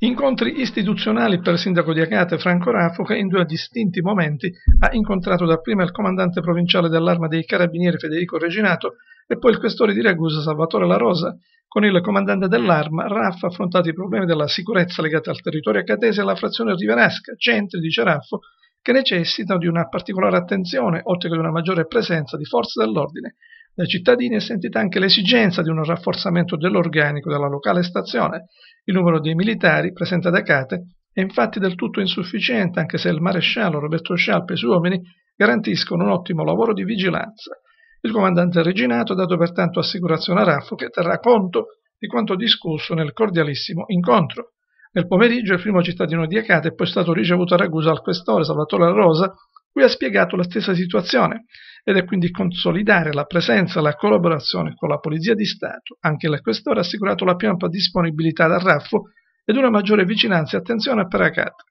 Incontri istituzionali per il sindaco di Acate Franco Raffo che in due distinti momenti ha incontrato dapprima il comandante provinciale dell'arma dei carabinieri Federico Reginato e poi il questore di Ragusa Salvatore La Rosa. Con il comandante dell'arma Raffo ha affrontato i problemi della sicurezza legati al territorio acatese e alla frazione riverasca, centri, dice Raffo, che necessitano di una particolare attenzione, oltre che di una maggiore presenza di forze dell'ordine, dai cittadini è sentita anche l'esigenza di un rafforzamento dell'organico della locale stazione. Il numero dei militari presente ad Acate è infatti del tutto insufficiente, anche se il maresciallo Roberto Scialpe e i suoi uomini garantiscono un ottimo lavoro di vigilanza. Il comandante Reginato ha dato pertanto assicurazione a Raffo che terrà conto di quanto discusso nel cordialissimo incontro. Nel pomeriggio il primo cittadino di Acate è poi stato ricevuto a Ragusa al questore Salvatore Rosa cui ha spiegato la stessa situazione ed è quindi consolidare la presenza e la collaborazione con la Polizia di Stato. Anche la Questura ha assicurato la più ampia disponibilità dal RAF ed una maggiore vicinanza e attenzione per Paracat,